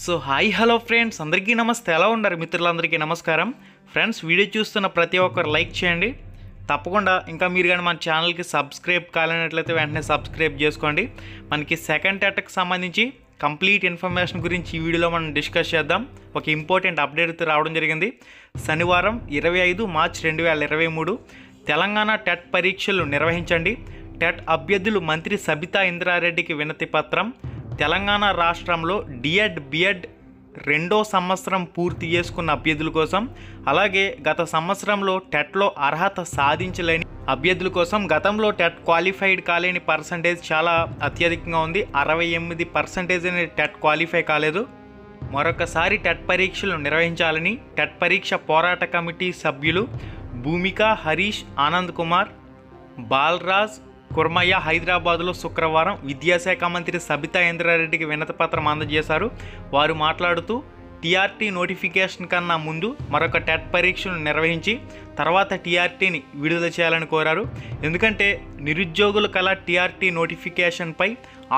so hi hello friends అందరికీ నమస్తే ఎలా ఉన్నారు మిత్రులందరికీ నమస్కారం ఫ్రెండ్స్ వీడియో చూస్తున్న ప్రతి ఒక్కరు లైక్ చేయండి తప్పకుండా ఇంకా మీరు కానీ మన ఛానల్కి సబ్స్క్రైబ్ కాలేనట్లయితే వెంటనే సబ్స్క్రైబ్ చేసుకోండి మనకి సెకండ్ అటాక్ సంబంధించి కంప్లీట్ ఇన్ఫర్మేషన్ గురించి ఈ వీడియోలో మనం డిస్కస్ చేద్దాం ఒక ఇంపార్టెంట్ అప్డేట్ రావడం జరిగింది శనివారం ఇరవై ఐదు మార్చ్ రెండు వేల ఇరవై మూడు తెలంగాణ టెట్ పరీక్షలు నిర్వహించండి టెట్ అభ్యర్థులు మంత్రి సబితా ఇంద్రారెడ్డికి వినతి పత్రం తెలంగాణ రాష్ట్రంలో డిఎడ్ బిఎడ్ రెండో సంవత్సరం పూర్తి చేసుకున్న అభ్యర్థుల కోసం అలాగే గత సంవత్సరంలో టెట్లో అర్హత సాధించలేని అభ్యర్థుల కోసం గతంలో టెట్ క్వాలిఫైడ్ కాలేని పర్సంటేజ్ చాలా అత్యధికంగా ఉంది అరవై ఎనిమిది పర్సంటేజ్ అనేది టెట్ క్వాలిఫై కాలేదు మరొకసారి టెట్ పరీక్షలు నిర్వహించాలని టెట్ పరీక్ష పోరాట కమిటీ సభ్యులు భూమిక హరీష్ ఆనంద్ కుమార్ బాలరాజ్ కుర్మయ్య హైదరాబాద్లో శుక్రవారం విద్యాశాఖ మంత్రి సబితా ఇంద్రారెడ్డికి వినతిపత్రం అందజేశారు వారు మాట్లాడుతూ టీఆర్టీ నోటిఫికేషన్ కన్నా ముందు మరొక టెట్ పరీక్షను నిర్వహించి తర్వాత టీఆర్టీని విడుదల చేయాలని కోరారు ఎందుకంటే నిరుద్యోగుల కళ టీఆర్టీ నోటిఫికేషన్పై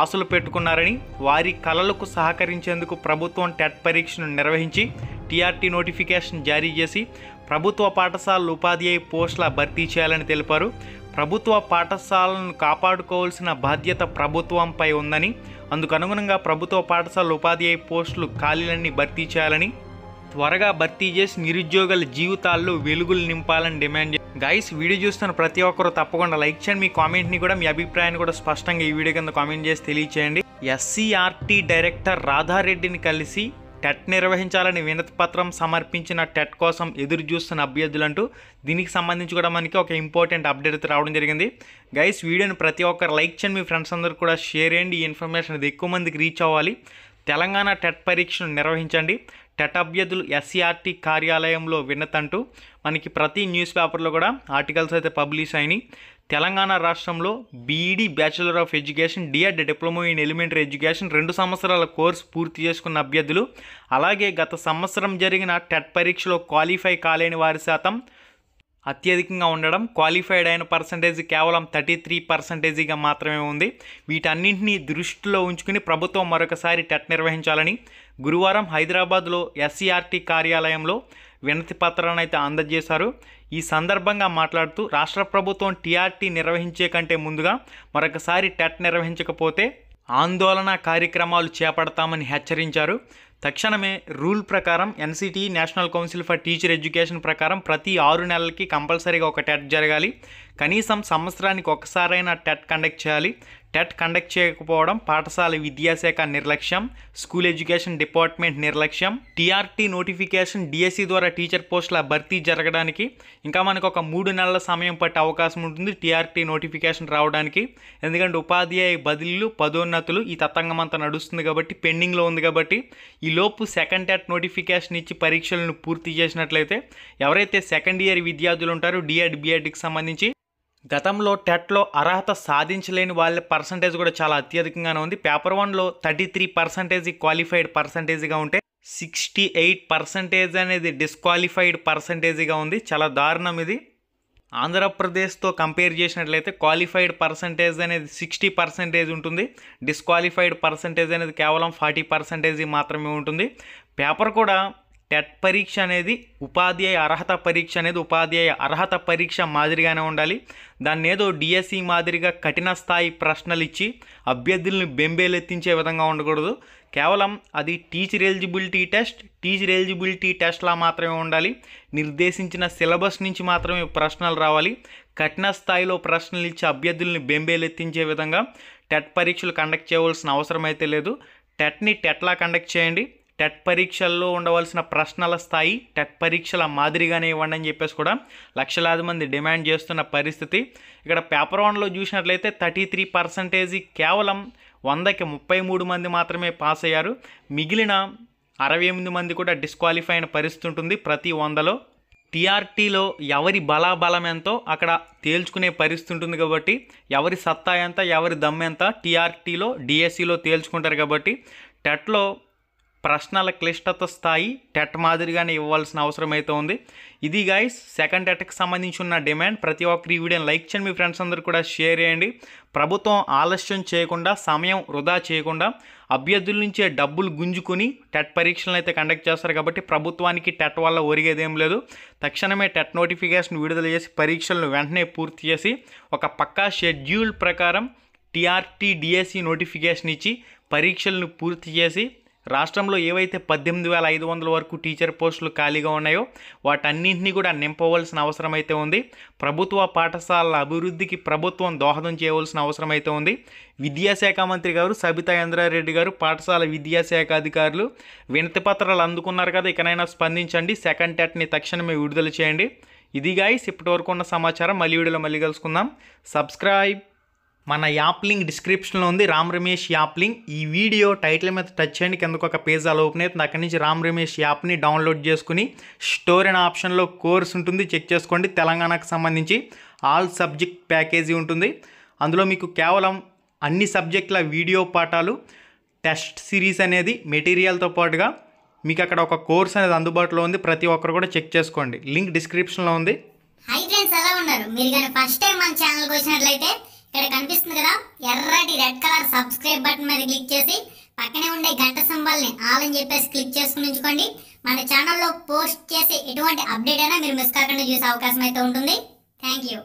ఆశలు పెట్టుకున్నారని వారి కళలకు సహకరించేందుకు ప్రభుత్వం టెట్ పరీక్షను నిర్వహించి టీఆర్టీ నోటిఫికేషన్ జారీ చేసి ప్రభుత్వ పాఠశాలలు ఉపాధ్యాయ పోస్టుల భర్తీ చేయాలని తెలిపారు ప్రభుత్వ పాఠశాలను కాపాడుకోవాల్సిన బాధ్యత ప్రభుత్వంపై ఉందని అందుకు అనుగుణంగా ప్రభుత్వ పాఠశాల ఉపాధ్యాయ పోస్టులు ఖాళీలన్నీ భర్తీ చేయాలని త్వరగా భర్తీ చేసి నిరుద్యోగుల జీవితాల్లో వెలుగులు నింపాలని డిమాండ్ గైస్ వీడియో చూస్తున్న ప్రతి ఒక్కరు తప్పకుండా లైక్ చేయండి మీ కామెంట్ని కూడా మీ అభిప్రాయాన్ని కూడా స్పష్టంగా ఈ వీడియో కింద కామెంట్ చేసి తెలియచేయండి ఎస్సీఆర్టీ డైరెక్టర్ రాధారెడ్డిని కలిసి టెట్ నిర్వహించాలని వినతి పత్రం సమర్పించిన టెట్ కోసం ఎదురు చూస్తున్న అభ్యర్థులంటూ దీనికి సంబంధించి కూడా మనకి ఒక ఇంపార్టెంట్ అప్డేట్ రావడం జరిగింది గైస్ వీడియోని ప్రతి ఒక్కరు లైక్ చేయండి మీ ఫ్రెండ్స్ అందరూ కూడా షేర్ చేయండి ఈ ఇన్ఫర్మేషన్ అది ఎక్కువ మందికి రీచ్ అవ్వాలి తెలంగాణ టెట్ పరీక్షను నిర్వహించండి టెట్ అభ్యర్థులు ఎస్సీఆర్టీ e కార్యాలయంలో వినతంటూ మనకి ప్రతి న్యూస్ పేపర్లో కూడా ఆర్టికల్స్ అయితే పబ్లిష్ అయినాయి తెలంగాణ రాష్ట్రంలో B Ed bachelor of education D Ed diploma in elementary education రెండు సంవత్సరాల కోర్సు పూర్తి చేసుకున్న అభ్యర్థులు అలాగే గత సంవత్సరం జరిగిన టెట్ పరీక్షలో క్వాలిఫై కాలేని వారి శాతం అత్యధికంగా ఉండడం క్వాలిఫైడ్ అయిన పర్సంటేజ్ కేవలం థర్టీ త్రీ పర్సంటేజీగా మాత్రమే ఉంది వీటన్నింటినీ దృష్టిలో ఉంచుకుని ప్రభుత్వం మరొకసారి టెట్ నిర్వహించాలని గురువారం హైదరాబాద్లో ఎస్సీఆర్టీ e కార్యాలయంలో వినతి పత్రాన్ని అయితే అందజేశారు ఈ సందర్భంగా మాట్లాడుతూ రాష్ట్ర ప్రభుత్వం టీఆర్టీ నిర్వహించే కంటే ముందుగా మరొకసారి టెట్ నిర్వహించకపోతే ఆందోళన కార్యక్రమాలు చేపడతామని హెచ్చరించారు తక్షణమే రూల్ ప్రకారం NCTE national council for teacher education ప్రకారం ప్రతి ఆరు నెలలకి కంపల్సరీగా ఒక టెట్ జరగాలి కనీసం సంవత్సరానికి ఒకసారైనా టెట్ కండక్ట్ చేయాలి టెట్ కండక్ట్ చేయకపోవడం పాఠశాల విద్యాశాఖ నిర్లక్ష్యం స్కూల్ ఎడ్యుకేషన్ డిపార్ట్మెంట్ నిర్లక్ష్యం టీఆర్టీ నోటిఫికేషన్ డిఎస్సి ద్వారా టీచర్ పోస్టుల భర్తీ జరగడానికి ఇంకా మనకు ఒక మూడు నెలల సమయం పట్టే అవకాశం ఉంటుంది టీఆర్టీ నోటిఫికేషన్ రావడానికి ఎందుకంటే ఉపాధ్యాయ బదిలీలు పదోన్నతులు ఈ తతంగం అంతా నడుస్తుంది కాబట్టి పెండింగ్లో ఉంది కాబట్టి ఈ లోపు సెకండ్ టెట్ నోటిఫికేషన్ ఇచ్చి పరీక్షలను పూర్తి చేసినట్లయితే ఎవరైతే సెకండ్ ఇయర్ విద్యార్థులు ఉంటారో డిఎడ్ బిఎడ్కి సంబంధించి గతంలో టెట్లో అర్హత సాధించలేని వాళ్ళ పర్సంటేజ్ కూడా చాలా అత్యధికంగానే ఉంది పేపర్ వన్లో థర్టీ త్రీ పర్సంటేజ్ క్వాలిఫైడ్ పర్సంటేజ్గా ఉంటే సిక్స్టీ ఎయిట్ పర్సంటేజ్ అనేది డిస్క్వాలిఫైడ్ పర్సంటేజ్గా ఉంది చాలా దారుణం ఇది ఆంధ్రప్రదేశ్తో కంపేర్ చేసినట్లయితే క్వాలిఫైడ్ పర్సంటేజ్ అనేది సిక్స్టీ పర్సంటేజ్ ఉంటుంది డిస్క్వాలిఫైడ్ పర్సంటేజ్ అనేది కేవలం ఫార్టీ పర్సంటేజ్ మాత్రమే ఉంటుంది పేపర్ కూడా టెట్ పరీక్ష అనేది ఉపాధ్యాయ అర్హత పరీక్ష అనేది ఉపాధ్యాయ అర్హత పరీక్ష మాదిరిగానే ఉండాలి దాన్ని ఏదో డిఎస్సి మాదిరిగా కఠిన స్థాయి ప్రశ్నలు ఇచ్చి అభ్యర్థులను బెంబేలెత్తించే విధంగా ఉండకూడదు కేవలం అది teacher eligibility test teacher eligibility టెస్ట్లా మాత్రమే ఉండాలి నిర్దేశించిన సిలబస్ నుంచి మాత్రమే ప్రశ్నలు రావాలి కఠిన స్థాయిలో ప్రశ్నలు ఇచ్చి అభ్యర్థుల్ని బెంబేలెత్తించే విధంగా టెట్ పరీక్షలు కండక్ట్ చేయవలసిన అవసరం అయితే లేదు టెట్ని టెట్లా కండక్ట్ చేయండి టెట్ పరీక్షల్లో ఉండవలసిన ప్రశ్నల స్థాయి టెట్ పరీక్షల మాదిరిగానే ఇవ్వండి అని చెప్పేసి కూడా లక్షలాది మంది డిమాండ్ చేస్తున్న పరిస్థితి ఇక్కడ పేపర్ వన్లో చూసినట్లయితే థర్టీ త్రీ పర్సంటేజీ కేవలం వందకి ముప్పై మూడు మంది మాత్రమే పాస్ అయ్యారు మిగిలిన అరవై ఎనిమిది మంది కూడా డిస్క్వాలిఫై అయిన పరిస్థితి ఉంటుంది ప్రతి వందలో టీఆర్టీలో ఎవరి బలాబలం ఎంతో అక్కడ తేల్చుకునే పరిస్థితి ఉంటుంది కాబట్టి ఎవరి సత్తా ఎంత ఎవరి దమ్మెంత టీఆర్టీలో డిఎస్సిలో తేల్చుకుంటారు కాబట్టి టెట్లో ప్రశ్నల క్లిష్టత స్థాయి టెట్ మాదిరిగానే ఇవ్వాల్సిన అవసరం అయితే ఉంది ఇది గాయస్ సెకండ్ టెట్కి సంబంధించి ఉన్న డిమాండ్ ప్రతి ఒక్కరి వీడియోని లైక్ చేయండి మీ ఫ్రెండ్స్ అందరూ కూడా షేర్ చేయండి ప్రభుత్వం ఆలస్యం చేయకుండా సమయం వృధా చేయకుండా అభ్యర్థుల నుంచే డబ్బులు గుంజుకుని టెట్ పరీక్షలను అయితే కండక్ట్ చేస్తారు కాబట్టి ప్రభుత్వానికి టెట్ వల్ల ఒరిగేదేం లేదు తక్షణమే టెట్ నోటిఫికేషన్ విడుదల చేసి పరీక్షలను వెంటనే పూర్తి చేసి ఒక పక్కా షెడ్యూల్ ప్రకారం టీఆర్టీ డిఎస్సి నోటిఫికేషన్ ఇచ్చి పరీక్షలను పూర్తి చేసి రాష్ట్రంలో ఏవైతే పద్దెనిమిది వేల ఐదు వందల వరకు టీచర్ పోస్టులు ఖాళీగా ఉన్నాయో వాటన్నింటినీ కూడా నింపవలసిన అవసరం అయితే ఉంది ప్రభుత్వ పాఠశాలల అభివృద్ధికి ప్రభుత్వం దోహదం చేయవలసిన అవసరం అయితే ఉంది విద్యాశాఖ మంత్రి గారు సబితా ఇంద్రారెడ్డి గారు పాఠశాల విద్యాశాఖ అధికారులు వినతి పత్రాలు అందుకున్నారు కదా ఇకనైనా స్పందించండి సెకండ్ టెట్ని తక్షణమే విడుదల చేయండి ఇదిగా ఇప్పటి వరకు ఉన్న సమాచారం మళ్ళీ వీడియోలో మళ్ళీ కలుసుకుందాం సబ్స్క్రైబ్ మన యాప్ లింక్ డిస్క్రిప్షన్లో ఉంది రామ్ రమేష్ యాప్ లింక్ ఈ వీడియో టైటిల్ మీద టచ్ చేయండి కిందకు ఒక పేజ్ అలా ఓపెన్ అవుతుంది అక్కడి నుంచి రామ్ రమేష్ యాప్ని డౌన్లోడ్ చేసుకుని స్టోర్ అండ్ ఆప్షన్లో కోర్స్ ఉంటుంది చెక్ చేసుకోండి తెలంగాణకు సంబంధించి ఆల్ సబ్జెక్ట్ ప్యాకేజీ ఉంటుంది అందులో మీకు కేవలం అన్ని సబ్జెక్టుల వీడియో పాఠాలు టెస్ట్ సిరీస్ అనేది మెటీరియల్తో పాటుగా మీకు అక్కడ ఒక కోర్స్ అనేది అందుబాటులో ఉంది ప్రతి ఒక్కరు కూడా చెక్ చేసుకోండి లింక్ డిస్క్రిప్షన్లో ఉంది హై ఫ్రెండ్స్ ఎలా ఉన్నారు మీరు ఫస్ట్ టైం మన ఛానల్కి వచ్చినట్లయితే ఇక్కడ కనిపిస్తుంది కదా ఎర్రటి రెడ్ కలర్ సబ్స్క్రైబ్ బటన్ మీద క్లిక్ చేసి పక్కనే ఉండే గంట సింబల్ని ఆల్ అని చెప్పేసి క్లిక్ చేసుకుని ఉంచుకోండి మన ఛానల్లో పోస్ట్ చేసే ఎటువంటి అప్డేట్ అయినా మీరు మిస్ కాకుండా చూసే అవకాశం అయితే ఉంటుంది థ్యాంక్ యూ